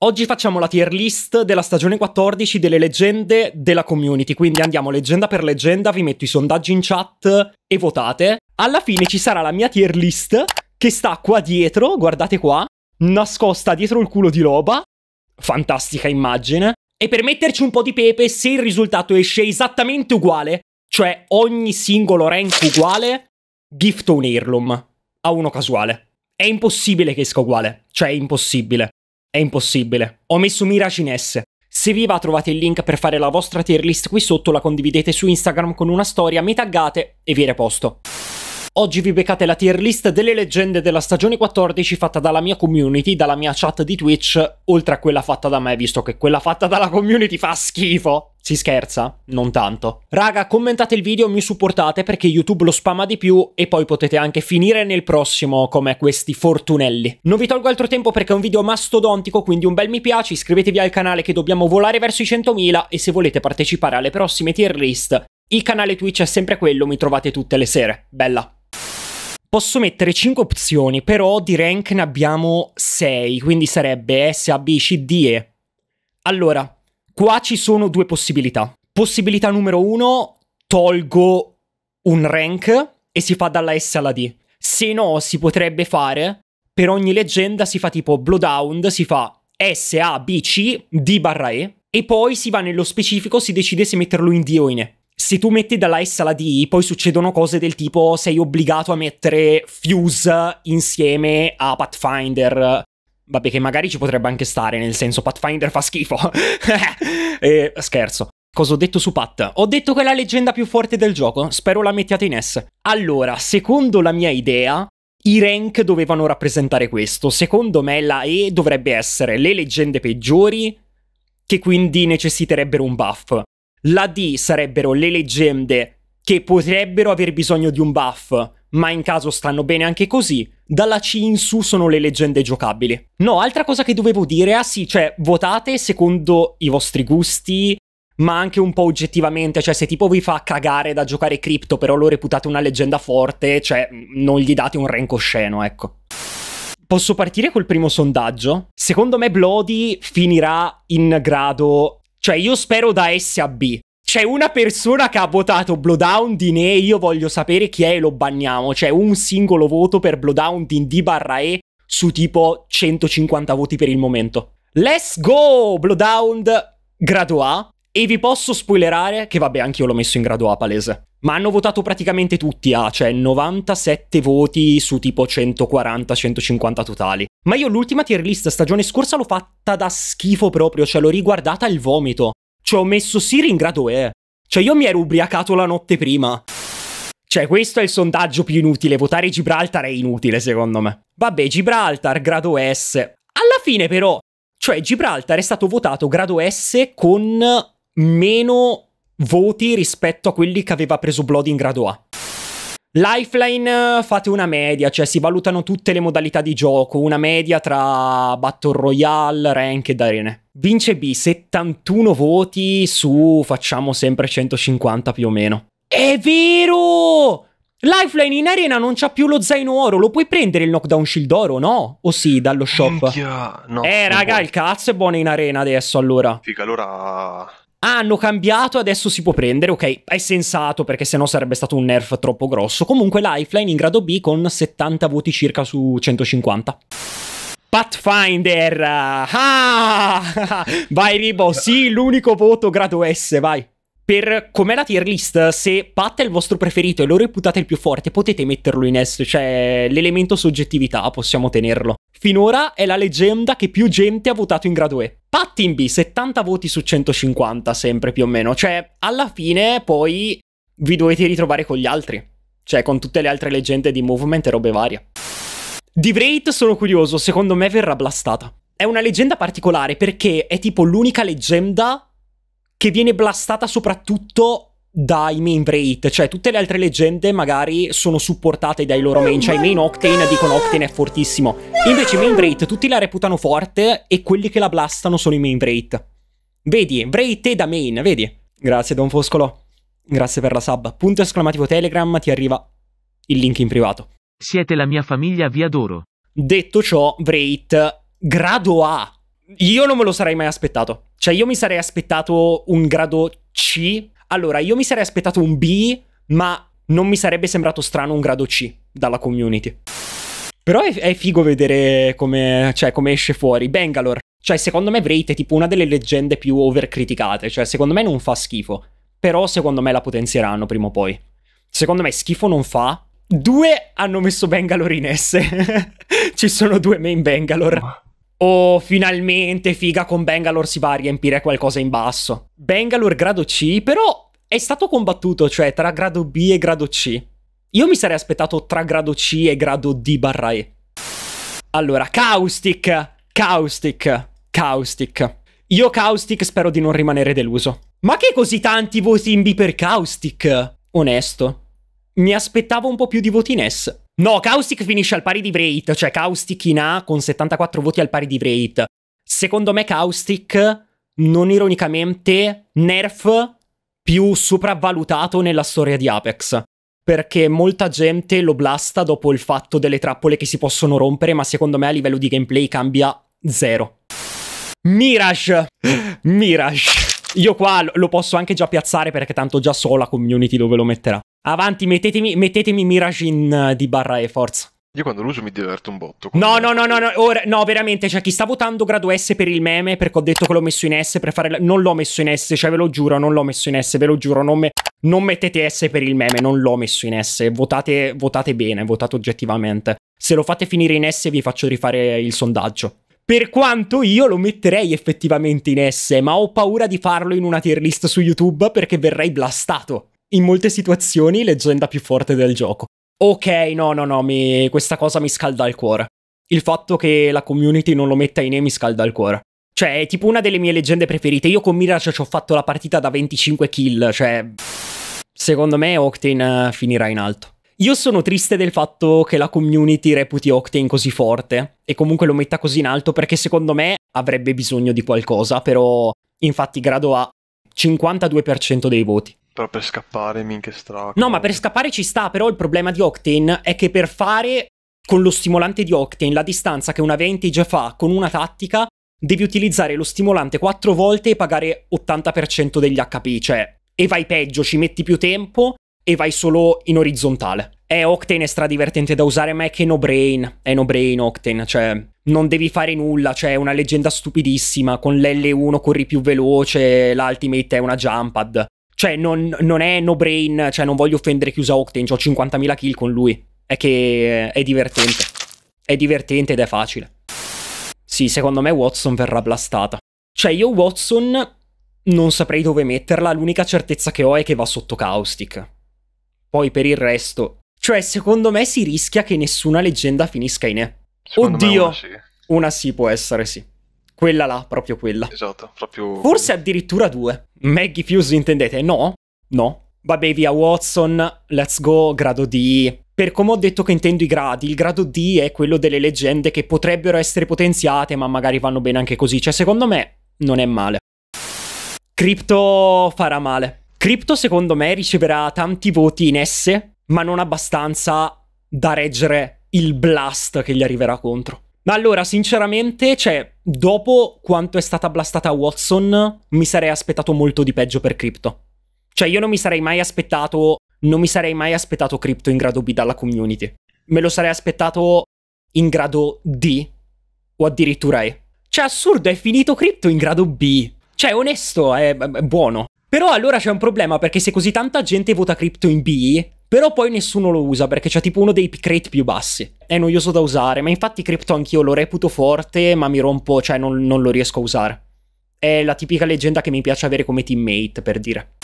Oggi facciamo la tier list della stagione 14 delle leggende della community, quindi andiamo leggenda per leggenda, vi metto i sondaggi in chat e votate. Alla fine ci sarà la mia tier list che sta qua dietro, guardate qua, nascosta dietro il culo di roba. Fantastica immagine. E per metterci un po' di pepe, se il risultato esce esattamente uguale, cioè ogni singolo rank uguale, gifto un Irlum a uno casuale. È impossibile che esca uguale, cioè è impossibile. È impossibile. Ho messo Mirage in S. Se vi va trovate il link per fare la vostra tier list qui sotto, la condividete su Instagram con una storia, mi taggate e vi reposto. Oggi vi beccate la tier list delle leggende della stagione 14 fatta dalla mia community, dalla mia chat di Twitch, oltre a quella fatta da me, visto che quella fatta dalla community fa schifo. Si scherza? Non tanto. Raga, commentate il video, mi supportate perché YouTube lo spamma di più e poi potete anche finire nel prossimo come questi fortunelli. Non vi tolgo altro tempo perché è un video mastodontico, quindi un bel mi piace, iscrivetevi al canale che dobbiamo volare verso i 100.000 e se volete partecipare alle prossime tier list, il canale Twitch è sempre quello, mi trovate tutte le sere. Bella! Posso mettere 5 opzioni, però di rank ne abbiamo 6, quindi sarebbe S, A, B, C, D, E. Allora, Qua ci sono due possibilità. Possibilità numero uno, tolgo un rank e si fa dalla S alla D. Se no, si potrebbe fare, per ogni leggenda si fa tipo Bloodhound, si fa S, A, B, C, D barra E, e poi si va nello specifico, si decide se metterlo in D o in E. Se tu metti dalla S alla D, poi succedono cose del tipo sei obbligato a mettere Fuse insieme a Pathfinder, Vabbè, che magari ci potrebbe anche stare, nel senso Pathfinder fa schifo. e, scherzo. Cosa ho detto su Pat? Ho detto che è la leggenda più forte del gioco, spero la mettiate in S. Allora, secondo la mia idea, i rank dovevano rappresentare questo. Secondo me la E dovrebbe essere le leggende peggiori, che quindi necessiterebbero un buff. La D sarebbero le leggende che potrebbero aver bisogno di un buff, ma in caso stanno bene anche così dalla C in su sono le leggende giocabili. No, altra cosa che dovevo dire, ah sì, cioè votate secondo i vostri gusti, ma anche un po' oggettivamente, cioè se tipo vi fa cagare da giocare cripto, però lo reputate una leggenda forte, cioè non gli date un renco sceno, ecco. Posso partire col primo sondaggio? Secondo me Bloody finirà in grado... Cioè io spero da S a B, c'è una persona che ha votato Blowdown di Ne, io voglio sapere chi è e lo banniamo. C'è un singolo voto per Blowdown di D barra E su tipo 150 voti per il momento. Let's go! Blowdown grado A. E vi posso spoilerare che vabbè, anche io l'ho messo in grado A palese. Ma hanno votato praticamente tutti A, cioè 97 voti su tipo 140-150 totali. Ma io l'ultima tier list stagione scorsa l'ho fatta da schifo proprio, cioè l'ho riguardata il vomito. Cioè, ho messo Siri in grado E. Eh. Cioè io mi ero ubriacato la notte prima. Cioè, questo è il sondaggio più inutile. Votare Gibraltar è inutile, secondo me. Vabbè, Gibraltar, grado S. Alla fine, però, cioè, Gibraltar è stato votato grado S con meno voti rispetto a quelli che aveva preso Blood in grado A. Lifeline eh, fate una media, cioè si valutano tutte le modalità di gioco, una media tra Battle Royale, Rank e Arena. Vince B 71 voti su facciamo sempre 150 più o meno. È vero! Lifeline in arena non c'ha più lo zaino oro, lo puoi prendere il knockdown shield oro, no? O sì, dallo shop? Minchia, no, eh raga, vuoi. il cazzo è buono in arena adesso allora. Figa, allora Ah, hanno cambiato, adesso si può prendere, ok, è sensato perché sennò sarebbe stato un nerf troppo grosso. Comunque Lifeline in grado B con 70 voti circa su 150. Pathfinder! Ah! Vai Ribo, sì, l'unico voto grado S, vai. Per com'è la tier list, se Pat è il vostro preferito e lo reputate il più forte, potete metterlo in S, cioè l'elemento soggettività possiamo tenerlo. Finora è la leggenda che più gente ha votato in grado E. B, 70 voti su 150 sempre più o meno, cioè alla fine poi vi dovete ritrovare con gli altri, cioè con tutte le altre leggende di movement e robe varie. Di Wraith sono curioso, secondo me verrà blastata. È una leggenda particolare perché è tipo l'unica leggenda che viene blastata soprattutto dai main Braid, cioè tutte le altre leggende magari sono supportate dai loro main, cioè i main Octane dicono Octane è fortissimo, invece i main Braid tutti la reputano forte e quelli che la blastano sono i main Braid. Vedi, Braid te da main, vedi? Grazie Don Foscolo, grazie per la sub. Punto esclamativo Telegram, ti arriva il link in privato. Siete la mia famiglia, vi adoro. Detto ciò, Braid, grado A. Io non me lo sarei mai aspettato. Cioè, io mi sarei aspettato un grado C allora, io mi sarei aspettato un B, ma non mi sarebbe sembrato strano un grado C dalla community. Però è, è figo vedere come, cioè, come esce fuori. Bangalore, cioè secondo me Wraith è tipo una delle leggende più overcriticate, cioè secondo me non fa schifo, però secondo me la potenzieranno prima o poi. Secondo me schifo non fa. Due hanno messo Bangalore in S. Ci sono due main Bangalore. Oh, finalmente figa con Bangalore si va a riempire qualcosa in basso. Bangalore grado C però è stato combattuto, cioè tra grado B e grado C. Io mi sarei aspettato tra grado C e grado D barra E. Allora, Caustic, Caustic, Caustic. Io Caustic spero di non rimanere deluso. Ma che così tanti voti in B per Caustic? Onesto. Mi aspettavo un po' più di voti in S. No, Caustic finisce al pari di Vrate, cioè Caustic in A con 74 voti al pari di Vrate. Secondo me Caustic, non ironicamente, nerf più sopravvalutato nella storia di Apex. Perché molta gente lo blasta dopo il fatto delle trappole che si possono rompere, ma secondo me a livello di gameplay cambia zero. Mirage! Mirage! Io qua lo posso anche già piazzare perché tanto già so la community dove lo metterà. Avanti, mettetemi, mettetemi Mirage in uh, di barra e forza. Io quando lo uso mi diverto un botto. No, no, no, no, no, ora, no, veramente, cioè chi sta votando grado S per il meme, perché ho detto che l'ho messo in S per fare... La... Non l'ho messo in S, cioè ve lo giuro, non l'ho messo in S, ve lo giuro, non, me... non mettete S per il meme, non l'ho messo in S. Votate, votate bene, votate oggettivamente. Se lo fate finire in S vi faccio rifare il sondaggio. Per quanto io lo metterei effettivamente in S, ma ho paura di farlo in una tier list su YouTube perché verrei blastato in molte situazioni leggenda più forte del gioco. Ok, no, no, no, mi... questa cosa mi scalda il cuore. Il fatto che la community non lo metta in E mi scalda il cuore. Cioè, è tipo una delle mie leggende preferite. Io con Mirage ci ho fatto la partita da 25 kill, cioè... Secondo me Octane eh, finirà in alto. Io sono triste del fatto che la community reputi Octane così forte e comunque lo metta così in alto perché secondo me avrebbe bisogno di qualcosa, però infatti grado a 52% dei voti. Però per scappare, minchia stracco. No, ma per scappare ci sta, però il problema di Octane è che per fare con lo stimolante di Octane la distanza che una Vantage fa con una tattica, devi utilizzare lo stimolante quattro volte e pagare 80% degli HP, cioè e vai peggio, ci metti più tempo e vai solo in orizzontale. È eh, Octane è stradivertente da usare, ma è che no brain, è no brain Octane, cioè non devi fare nulla, cioè è una leggenda stupidissima, con l'L1 corri più veloce, l'ultimate è una jump pad. Cioè, non, non è no brain, cioè non voglio offendere chi usa Octane, ho 50.000 kill con lui. È che eh, è divertente. È divertente ed è facile. Sì, secondo me Watson verrà blastata. Cioè, io Watson non saprei dove metterla, l'unica certezza che ho è che va sotto Caustic. Poi per il resto... Cioè, secondo me si rischia che nessuna leggenda finisca in E. Secondo Oddio! Una sì. una sì può essere, sì. Quella là, proprio quella. Esatto, proprio... Forse addirittura due. Maggie Fuse, intendete? No? No. Vabbè, via Watson, let's go, grado D. Per come ho detto che intendo i gradi, il grado D è quello delle leggende che potrebbero essere potenziate, ma magari vanno bene anche così. Cioè, secondo me, non è male. Crypto farà male. Crypto, secondo me, riceverà tanti voti in S, ma non abbastanza da reggere il blast che gli arriverà contro. Ma allora, sinceramente, cioè, dopo quanto è stata blastata Watson, mi sarei aspettato molto di peggio per Crypto. Cioè, io non mi sarei mai aspettato, non mi sarei mai aspettato Crypto in grado B dalla community. Me lo sarei aspettato in grado D o addirittura E. Cioè, assurdo, è finito Crypto in grado B. Cioè, onesto, è, è buono. Però allora c'è un problema perché se così tanta gente vota Crypto in B, però poi nessuno lo usa perché c'è tipo uno dei pick rate più bassi. È noioso da usare, ma infatti Crypto anch'io lo reputo forte, ma mi rompo, cioè non, non lo riesco a usare. È la tipica leggenda che mi piace avere come teammate, per dire.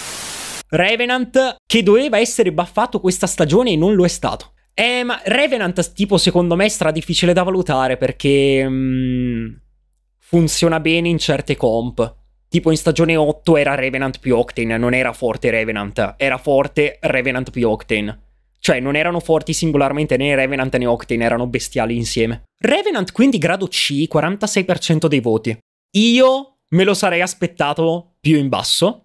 Revenant, che doveva essere buffato questa stagione e non lo è stato. Eh, ma Revenant, tipo, secondo me è stra difficile da valutare perché. Mm, funziona bene in certe comp. Tipo in stagione 8 era Revenant più Octane, non era forte Revenant, era forte Revenant più Octane. Cioè non erano forti singolarmente né Revenant né Octane, erano bestiali insieme. Revenant quindi grado C, 46% dei voti. Io me lo sarei aspettato più in basso.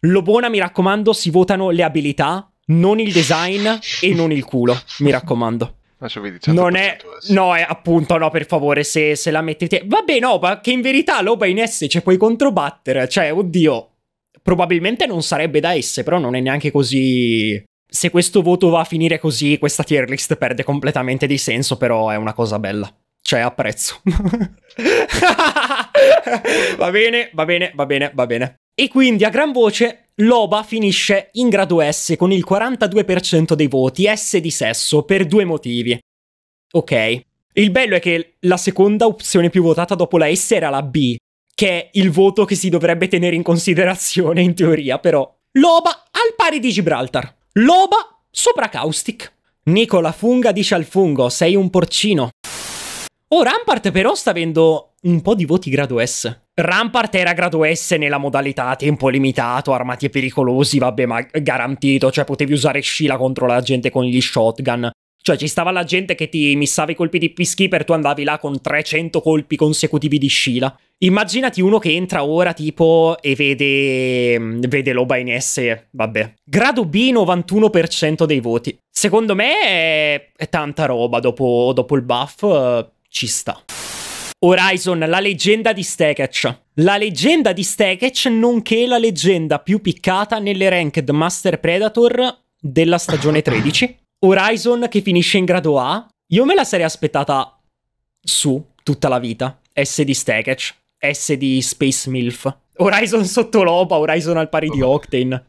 Lobona, mi raccomando, si votano le abilità, non il design e non il culo, mi raccomando. Certo, non è, no, è appunto no, per favore, se, se la mettete... te. Vabbè, no, ma che in verità l'Opa in S ci puoi controbattere, cioè, oddio, probabilmente non sarebbe da S, però non è neanche così... Se questo voto va a finire così, questa tier list perde completamente di senso, però è una cosa bella. Cioè, apprezzo. va bene, va bene, va bene, va bene. E quindi a gran voce Loba finisce in grado S con il 42% dei voti, S di sesso, per due motivi. Ok. Il bello è che la seconda opzione più votata dopo la S era la B, che è il voto che si dovrebbe tenere in considerazione in teoria, però. Loba al pari di Gibraltar. Loba sopra Caustic. Nicola Funga dice al fungo, sei un porcino. Oh, Rampart però sta avendo un po' di voti grado S. Rampart era grado S nella modalità tempo limitato, armati e pericolosi, vabbè, ma garantito, cioè potevi usare Scila contro la gente con gli shotgun. Cioè ci stava la gente che ti missava i colpi di peacekeeper, tu andavi là con 300 colpi consecutivi di Scila. Immaginati uno che entra ora tipo e vede, vede l'OBA in S, vabbè. Grado B 91% dei voti. Secondo me è, è tanta roba dopo, dopo il buff ci sta. Horizon, la leggenda di Stekech. La leggenda di Stekech, nonché la leggenda più piccata nelle ranked Master Predator della stagione 13. Horizon che finisce in grado A. Io me la sarei aspettata su tutta la vita. S di Stekech, S di Space Milf. Horizon sotto l'opa, Horizon al pari di Octane.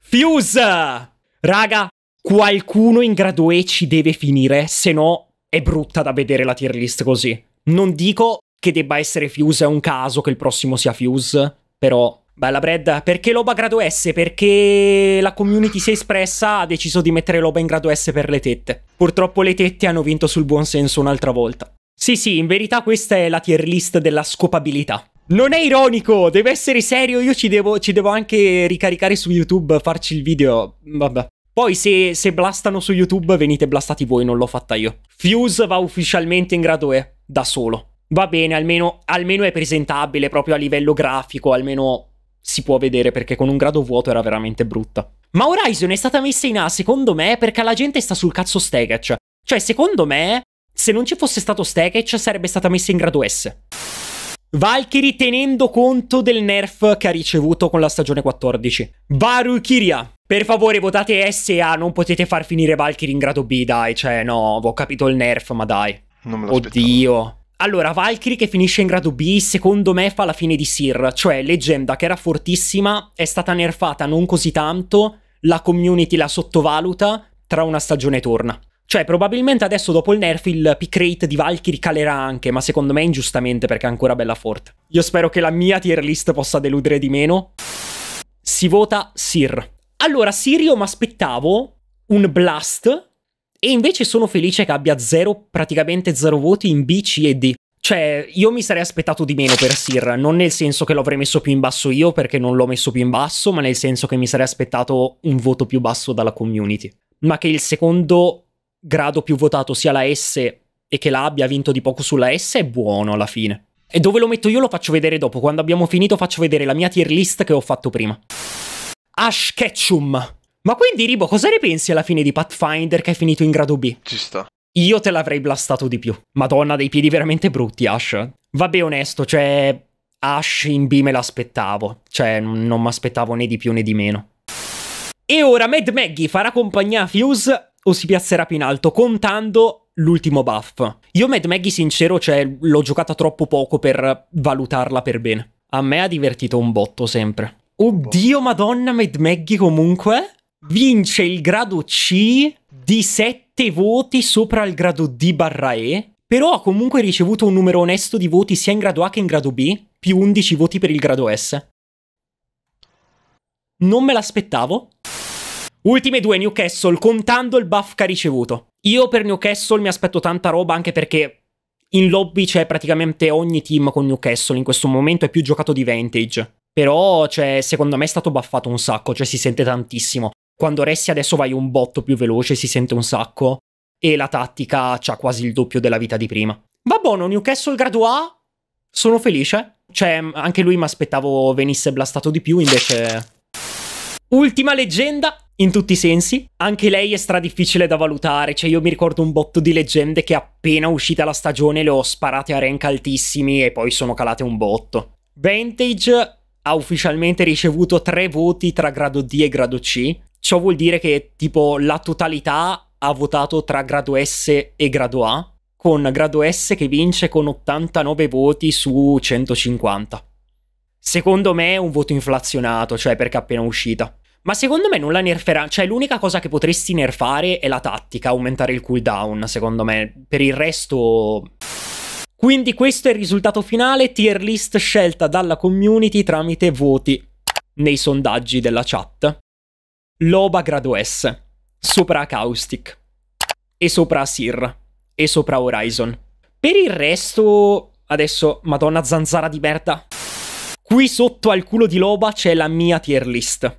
Fuse! Raga, qualcuno in grado E ci deve finire, se no è brutta da vedere la tier list così. Non dico che debba essere Fuse, è un caso che il prossimo sia Fuse, però... Bella Brad, perché Loba grado S? Perché la community si è espressa, ha deciso di mettere Loba in grado S per le tette. Purtroppo le tette hanno vinto sul buon senso un'altra volta. Sì, sì, in verità questa è la tier list della scopabilità. Non è ironico, deve essere serio, io ci devo, ci devo anche ricaricare su YouTube, farci il video, vabbè. Poi se, se, blastano su YouTube venite blastati voi, non l'ho fatta io. Fuse va ufficialmente in grado E, eh, da solo. Va bene, almeno, almeno è presentabile proprio a livello grafico, almeno si può vedere perché con un grado vuoto era veramente brutta. Ma Horizon è stata messa in A secondo me perché la gente sta sul cazzo Stegach. Cioè secondo me se non ci fosse stato Stegach sarebbe stata messa in grado S. Valkyrie tenendo conto del nerf che ha ricevuto con la stagione 14. Barukiria, per favore, votate SA, non potete far finire Valkyrie in grado B, dai. Cioè, no, ho capito il nerf, ma dai. Non me Oddio. Allora, Valkyrie che finisce in grado B, secondo me fa la fine di Sir. Cioè, leggenda che era fortissima, è stata nerfata non così tanto, la community la sottovaluta, tra una stagione torna. Cioè, probabilmente adesso dopo il nerf il pick rate di Valkyrie calerà anche, ma secondo me ingiustamente perché è ancora bella forte. Io spero che la mia tier list possa deludere di meno. Si vota Sir. Allora, Sirio mi aspettavo un blast e invece sono felice che abbia zero, praticamente zero voti in B, C e D. Cioè, io mi sarei aspettato di meno per Sir, non nel senso che l'avrei messo più in basso io perché non l'ho messo più in basso, ma nel senso che mi sarei aspettato un voto più basso dalla community. Ma che il secondo grado più votato sia la S e che la abbia vinto di poco sulla S è buono alla fine. E dove lo metto io lo faccio vedere dopo, quando abbiamo finito faccio vedere la mia tier list che ho fatto prima. Ash Ketchum. Ma quindi, Ribo, cosa ne pensi alla fine di Pathfinder che è finito in grado B? Ci sta. Io te l'avrei blastato di più. Madonna, dei piedi veramente brutti, Ash. Vabbè, onesto, cioè... Ash in B me l'aspettavo. Cioè, non mi aspettavo né di più né di meno. E ora Mad Maggie farà compagnia a Fuse o si piazzerà più in alto, contando l'ultimo buff. Io Mad Maggie, sincero, cioè, l'ho giocata troppo poco per valutarla per bene. A me ha divertito un botto sempre. Oddio, madonna, Mad Maggie comunque vince il grado C di 7 voti sopra il grado D barra E, però ha comunque ricevuto un numero onesto di voti sia in grado A che in grado B, più 11 voti per il grado S. Non me l'aspettavo. Ultime due Newcastle, contando il buff che ha ricevuto. Io per Newcastle mi aspetto tanta roba anche perché in lobby c'è praticamente ogni team con Newcastle in questo momento, è più giocato di Vantage. Però, cioè, secondo me è stato buffato un sacco, cioè si sente tantissimo. Quando Ressi adesso vai un botto più veloce, si sente un sacco. E la tattica ha quasi il doppio della vita di prima. Va buono, Newcastle grado A. Sono felice. Cioè, anche lui mi aspettavo venisse blastato di più, invece... Ultima leggenda, in tutti i sensi. Anche lei è stra difficile da valutare, cioè io mi ricordo un botto di leggende che appena uscita la stagione le ho sparate a rank altissimi e poi sono calate un botto. Vantage ha ufficialmente ricevuto tre voti tra grado D e grado C. Ciò vuol dire che tipo la totalità ha votato tra grado S e grado A, con grado S che vince con 89 voti su 150. Secondo me è un voto inflazionato, cioè perché è appena uscita. Ma secondo me non la nerferà, cioè l'unica cosa che potresti nerfare è la tattica, aumentare il cooldown, secondo me. Per il resto quindi questo è il risultato finale, tier list scelta dalla community tramite voti nei sondaggi della chat. Loba grado S, sopra Caustic, e sopra Sir, e sopra Horizon. Per il resto, adesso, madonna zanzara di merda. Qui sotto al culo di Loba c'è la mia tier list.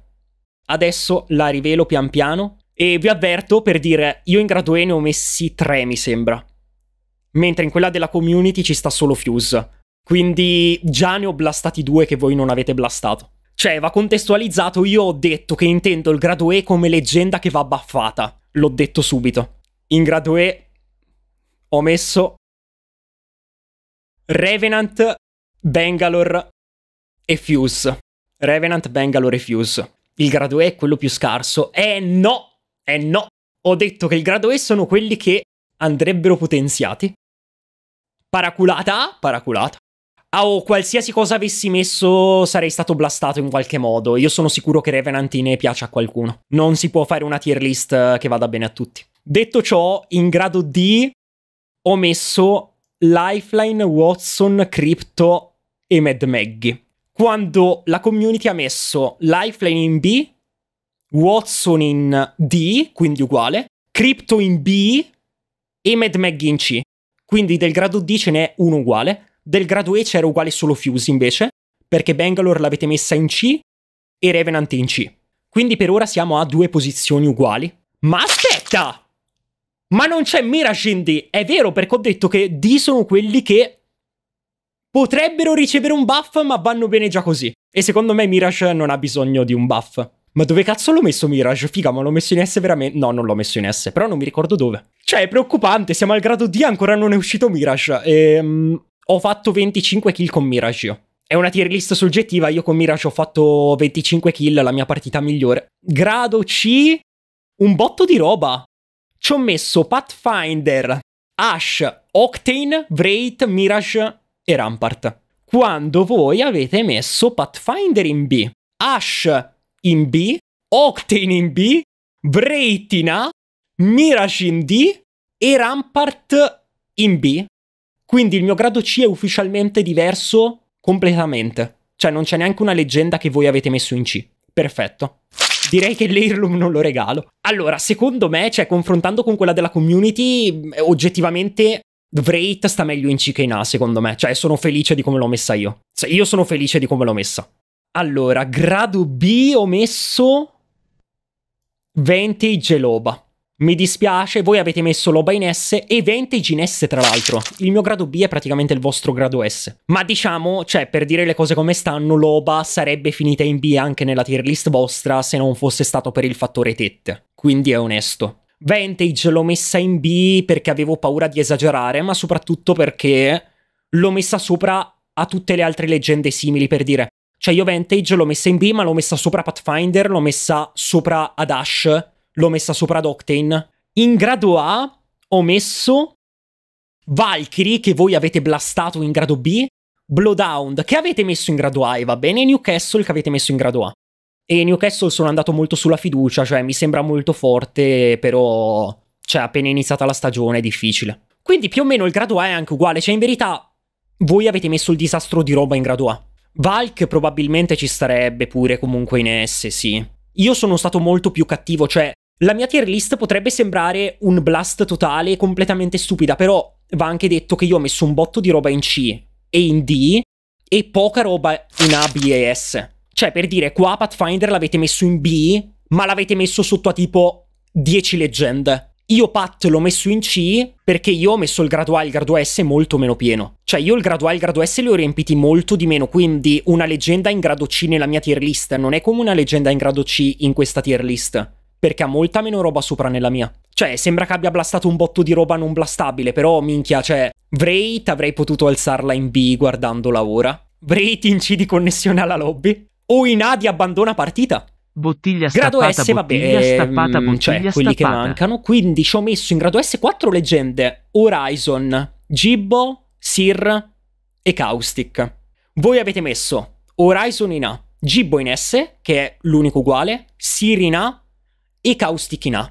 Adesso la rivelo pian piano e vi avverto per dire, io in grado E ne ho messi tre mi sembra mentre in quella della community ci sta solo Fuse. Quindi già ne ho blastati due che voi non avete blastato. Cioè, va contestualizzato, io ho detto che intendo il grado E come leggenda che va baffata. L'ho detto subito. In grado E ho messo Revenant, Bangalore e Fuse. Revenant, Bangalore e Fuse. Il grado E è quello più scarso. Eh no! Eh no! Ho detto che il grado E sono quelli che andrebbero potenziati paraculata, paraculata. Ah, o oh, qualsiasi cosa avessi messo sarei stato blastato in qualche modo. Io sono sicuro che Revenantine piace a qualcuno. Non si può fare una tier list eh, che vada bene a tutti. Detto ciò, in grado D ho messo Lifeline, Watson, Crypto e Mad Maggie. Quando la community ha messo Lifeline in B, Watson in D, quindi uguale, Crypto in B e Mad Maggie in C. Quindi del grado D ce n'è uno uguale, del grado E c'era uguale solo Fuse invece, perché Bangalore l'avete messa in C e Revenant in C. Quindi per ora siamo a due posizioni uguali. Ma aspetta! Ma non c'è Mirage in D! È vero perché ho detto che D sono quelli che potrebbero ricevere un buff ma vanno bene già così. E secondo me Mirage non ha bisogno di un buff. Ma dove cazzo l'ho messo Mirage? Figa, ma l'ho messo in S veramente? No, non l'ho messo in S, però non mi ricordo dove. Cioè, è preoccupante, siamo al grado D, ancora non è uscito Mirage. E, ehm, ho fatto 25 kill con Mirage io. È una tier list soggettiva, io con Mirage ho fatto 25 kill, la mia partita migliore. Grado C, un botto di roba. Ci ho messo Pathfinder, Ash, Octane, Wraith, Mirage e Rampart. Quando voi avete messo Pathfinder in B, Ash, in B, Octane in B, Breitina, Mirage in D e Rampart in B. Quindi il mio grado C è ufficialmente diverso completamente. Cioè non c'è neanche una leggenda che voi avete messo in C. Perfetto. Direi che l'Earloom non lo regalo. Allora, secondo me, cioè confrontando con quella della community, mm, oggettivamente Vreit sta meglio in C che in A, secondo me. Cioè sono felice di come l'ho messa io. Cioè, io sono felice di come l'ho messa. Allora, grado B ho messo Vantage e Loba. Mi dispiace, voi avete messo Loba in S e Vantage in S tra l'altro. Il mio grado B è praticamente il vostro grado S. Ma diciamo, cioè, per dire le cose come stanno, Loba sarebbe finita in B anche nella tier list vostra se non fosse stato per il fattore tette. Quindi è onesto. Vantage l'ho messa in B perché avevo paura di esagerare, ma soprattutto perché l'ho messa sopra a tutte le altre leggende simili per dire cioè io Vantage l'ho messa in B, ma l'ho messa sopra Pathfinder, l'ho messa sopra ad Ash, l'ho messa sopra ad Octane. In grado A ho messo Valkyrie, che voi avete blastato in grado B, Bloodhound, che avete messo in grado A e va bene, e Newcastle, che avete messo in grado A. E Newcastle sono andato molto sulla fiducia, cioè mi sembra molto forte, però... Cioè, appena iniziata la stagione è difficile. Quindi più o meno il grado A è anche uguale, cioè in verità voi avete messo il disastro di roba in grado A. Valk probabilmente ci starebbe pure comunque in S, sì. Io sono stato molto più cattivo, cioè la mia tier list potrebbe sembrare un blast totale completamente stupida, però va anche detto che io ho messo un botto di roba in C e in D e poca roba in A, B e S. Cioè, per dire, qua Pathfinder l'avete messo in B, ma l'avete messo sotto a tipo 10 leggende. Io Pat l'ho messo in C perché io ho messo il grado A e il grado S molto meno pieno. Cioè io il grado A e il grado S li ho riempiti molto di meno, quindi una leggenda in grado C nella mia tier list non è come una leggenda in grado C in questa tier list, perché ha molta meno roba sopra nella mia. Cioè sembra che abbia blastato un botto di roba non blastabile, però minchia, cioè Vrate avrei potuto alzarla in B guardandola ora. Vrate in C di connessione alla lobby. O in A di abbandona partita. Bottiglia grado stappata, S, bottiglia vabbè, ehm, stappata, cioè, bottiglia cioè, stappata. quelli che mancano. Quindi ci ho messo in grado S quattro leggende Horizon, Gibbo, Sir e Caustic. Voi avete messo Horizon in A, Gibbo in S, che è l'unico uguale, Sir in A e Caustic in A.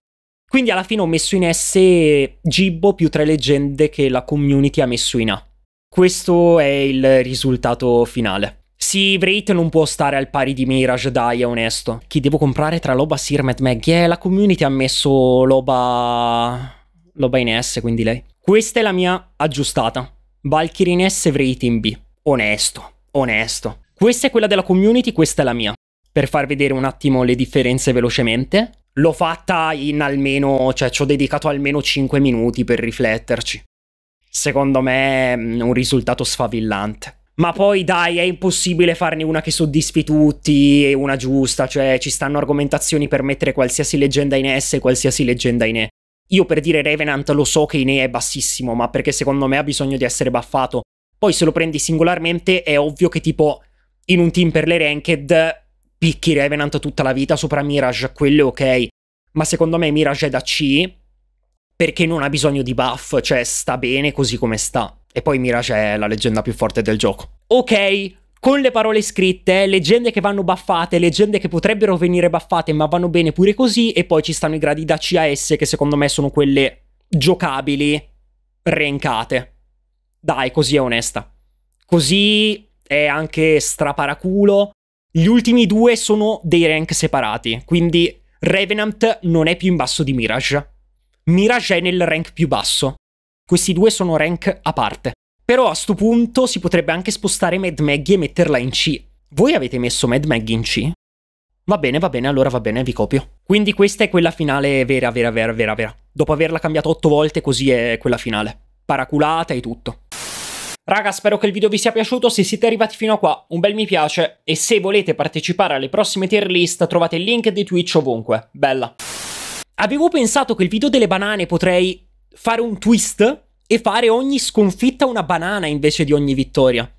Quindi alla fine ho messo in S Gibbo più tre leggende che la community ha messo in A. Questo è il risultato finale. Sì, Wraith non può stare al pari di Mirage, dai, è onesto. Chi devo comprare tra Loba, Sirmet, Mag? Eh, la community ha messo Loba... Loba in S, quindi lei. Questa è la mia aggiustata. Valkyrie in S, Wraith in B. Onesto, onesto. Questa è quella della community, questa è la mia. Per far vedere un attimo le differenze velocemente. L'ho fatta in almeno, cioè ci ho dedicato almeno 5 minuti per rifletterci. Secondo me mm, un risultato sfavillante. Ma poi dai, è impossibile farne una che soddisfi tutti e una giusta, cioè ci stanno argomentazioni per mettere qualsiasi leggenda in S e qualsiasi leggenda in E. Io per dire Revenant lo so che in E è bassissimo, ma perché secondo me ha bisogno di essere buffato. Poi se lo prendi singolarmente è ovvio che tipo in un team per le ranked picchi Revenant tutta la vita sopra Mirage, quello è ok. Ma secondo me Mirage è da C perché non ha bisogno di buff, cioè sta bene così come sta. E poi Mirage è la leggenda più forte del gioco. Ok, con le parole scritte, leggende che vanno baffate, leggende che potrebbero venire baffate ma vanno bene pure così, e poi ci stanno i gradi da CAS che secondo me sono quelle giocabili, rencate. Dai, così è onesta. Così è anche straparaculo. Gli ultimi due sono dei rank separati, quindi Revenant non è più in basso di Mirage. Mirage è nel rank più basso. Questi due sono rank a parte. Però a sto punto si potrebbe anche spostare Mad Maggie e metterla in C. Voi avete messo Mad Maggie in C? Va bene, va bene, allora va bene, vi copio. Quindi questa è quella finale vera, vera, vera, vera, vera. Dopo averla cambiata otto volte così è quella finale. Paraculata e tutto. Raga, spero che il video vi sia piaciuto, se siete arrivati fino a qua un bel mi piace e se volete partecipare alle prossime tier list trovate il link di Twitch ovunque. Bella. Avevo pensato che il video delle banane potrei fare un twist e fare ogni sconfitta una banana invece di ogni vittoria.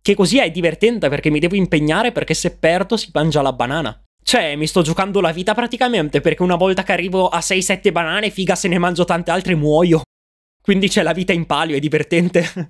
Che così è divertente perché mi devo impegnare perché se perdo si mangia la banana. Cioè, mi sto giocando la vita praticamente perché una volta che arrivo a 6-7 banane, figa, se ne mangio tante altre muoio. Quindi c'è la vita in palio, è divertente.